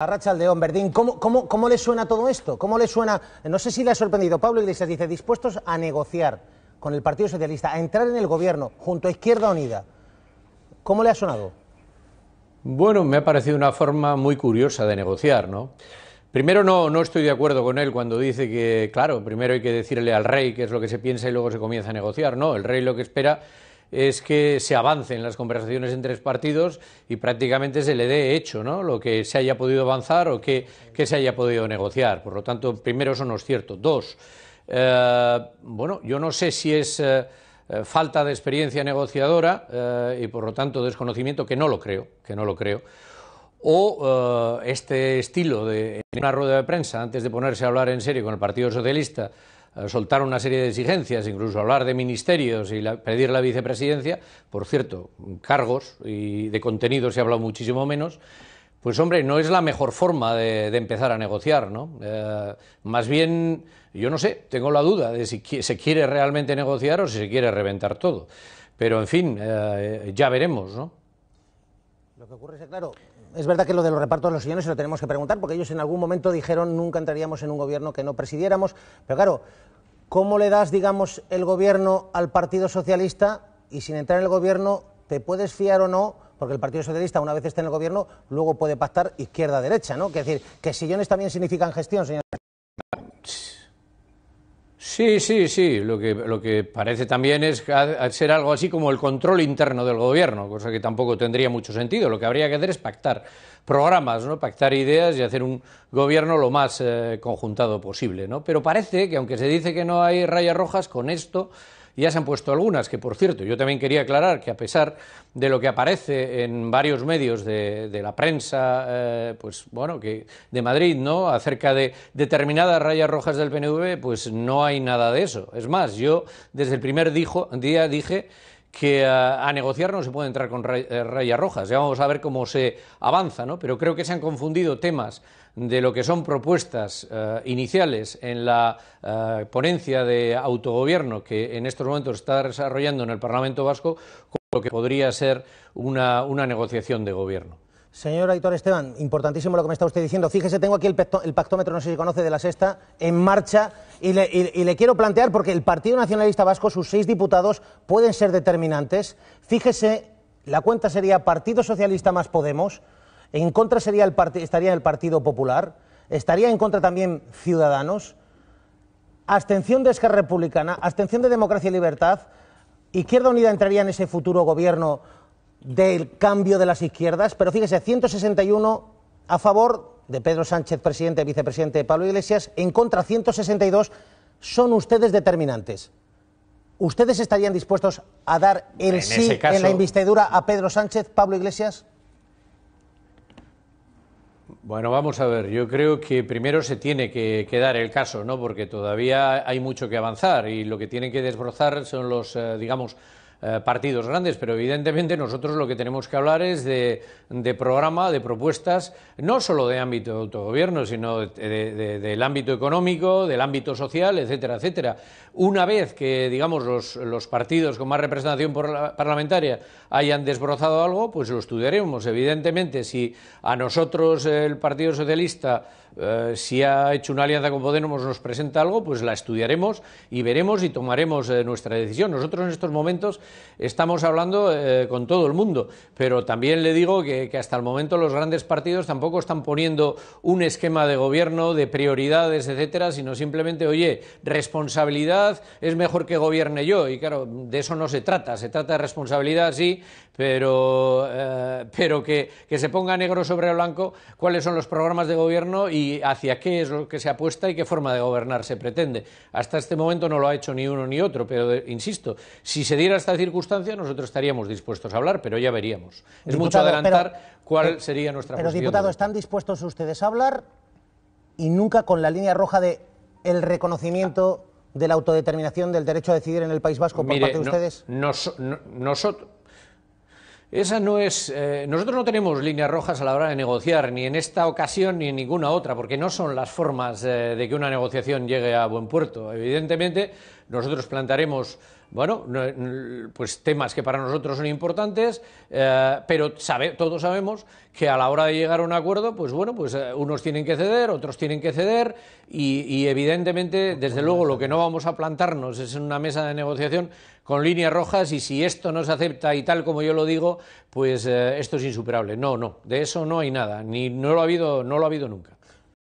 de rachel cómo, ¿cómo le suena todo esto? ¿Cómo le suena? No sé si le ha sorprendido. Pablo Iglesias dice, dispuestos a negociar con el Partido Socialista, a entrar en el gobierno junto a Izquierda Unida. ¿Cómo le ha sonado? Bueno, me ha parecido una forma muy curiosa de negociar, ¿no? Primero, no, no estoy de acuerdo con él cuando dice que, claro, primero hay que decirle al rey qué es lo que se piensa y luego se comienza a negociar. No, el rey lo que espera es que se avancen las conversaciones entre partidos y prácticamente se le dé hecho ¿no? lo que se haya podido avanzar o que, se haya podido negociar. Por lo tanto, primero, eso no es cierto. Dos, eh, bueno, yo no sé si es eh, eh, falta de experiencia negociadora y por lo tanto desconocimiento, que no lo creo, que no lo creo o este estilo de una rueda de prensa antes de ponerse a hablar en serio con el Partido Socialista soltar una serie de exigencias, incluso hablar de ministerios y pedir la vicepresidencia, por cierto, cargos y de contenido se ha hablado muchísimo menos, pues hombre, no es la mejor forma de, empezar a negociar, ¿no? Eh, más bien, yo no sé, tengo la duda de si se quiere realmente negociar o si se quiere reventar todo. Pero en fin, eh, ya veremos, ¿no? Lo que ocurre es que, claro, es verdad que lo de los repartos de los sillones se lo tenemos que preguntar, porque ellos en algún momento dijeron nunca entraríamos en un gobierno que no presidiéramos. Pero claro, ¿cómo le das, digamos, el gobierno al Partido Socialista y sin entrar en el gobierno te puedes fiar o no? Porque el Partido Socialista, una vez esté en el gobierno, luego puede pactar izquierda-derecha, ¿no? Que decir, que sillones también significan gestión, señor. Sí, sí, sí. Lo que, lo que parece también es ser algo así como el control interno del gobierno, cosa que tampoco tendría mucho sentido. Lo que habría que hacer es pactar programas, ¿no? pactar ideas y hacer un gobierno lo más eh, conjuntado posible. ¿no? Pero parece que, aunque se dice que no hay rayas rojas, con esto ya se han puesto algunas, que por cierto, yo también quería aclarar que a pesar de lo que aparece en varios medios de, la prensa, eh, pues bueno, que de Madrid, ¿no? Acerca de determinadas rayas rojas del PNV, pues no hay nada de eso. Es más, yo desde el primer día dije que a, negociar no se puede entrar con eh, rayas rojas. Ya vamos a ver cómo se avanza, ¿no? Pero creo que se han confundido temas de lo que son propuestas eh, iniciales en la eh, ponencia de autogobierno que en estos momentos está desarrollando en el Parlamento Vasco con lo que podría ser una negociación de gobierno. Señor Aitor Esteban, importantísimo lo que me está usted diciendo. Fíjese, tengo aquí el, pactómetro, no sé si conoce, de la sexta, en marcha, y le, quiero plantear, porque el Partido Nacionalista Vasco, sus seis diputados, pueden ser determinantes. Fíjese, la cuenta sería Partido Socialista más Podemos, en contra sería el estaría el Partido Popular, estaría en contra también Ciudadanos, abstención de Esquerra Republicana, abstención de Democracia y Libertad, Izquierda Unida entraría en ese futuro gobierno del cambio de las izquierdas, pero fíjese, 161 a favor de Pedro Sánchez, presidente, y vicepresidente de Pablo Iglesias, en contra 162, son ustedes determinantes. ¿Ustedes estarían dispuestos a dar el sí en la investidura a Pedro Sánchez, Pablo Iglesias? Bueno, vamos a ver, yo creo que primero se tiene que, dar el caso, ¿no? Porque todavía hay mucho que avanzar y lo que tienen que desbrozar son los, eh, digamos, eh, partidos grandes, pero evidentemente nosotros lo que tenemos que hablar es de, programa, de propuestas, no solo de ámbito de autogobierno, sino del ámbito económico, del ámbito social, etcétera, etcétera. Una vez que, digamos, los, partidos con más representación parlamentaria hayan desbrozado algo, pues lo estudiaremos. Evidentemente, si a nosotros el Partido Socialista eh, si ha hecho una alianza con Podemos, nos presenta algo, pues la estudiaremos y veremos y tomaremos eh, nuestra decisión. Nosotros en estos momentos estamos hablando eh, con todo el mundo, pero también le digo que, hasta el momento los grandes partidos tampoco están poniendo un esquema de gobierno, de prioridades, etcétera, sino simplemente, oye, responsabilidad es mejor que gobierne yo. Y claro, de eso no se trata. Se trata de responsabilidad, sí, pero, pero que, que se ponga negro sobre blanco cuáles son los programas de gobierno y hacia qué es lo que se apuesta y qué forma de gobernar se pretende. Hasta este momento no lo ha hecho ni uno ni otro, pero eh, insisto, si se diera esta circunstancia nosotros estaríamos dispuestos a hablar, pero ya veríamos. Es mucho adelantar cuál sería nuestra posición. Pero diputado, ¿están dispuestos ustedes a hablar y nunca con la línea roja de el reconocimiento de la autodeterminación del derecho a decidir en el País Vasco por parte de ustedes? nosotros esa no es. Eh, nosotros no tenemos líneas rojas a la hora de negociar, ni en esta ocasión ni en ninguna otra, porque no son las formas eh, de que una negociación llegue a buen puerto. Evidentemente, nosotros plantaremos bueno, pues temas que para nosotros son importantes, eh, pero todos sabemos que a la hora de llegar a un acuerdo, pues bueno, pues eh, unos tienen que ceder, otros tienen que ceder, y, evidentemente, desde luego, lo que no vamos a plantarnos es en una mesa de negociación con líneas rojas y si esto no se acepta y tal como yo lo digo, pues eh, esto es insuperable. No, no, de eso no hay nada, ni no lo ha habido, no lo ha habido nunca.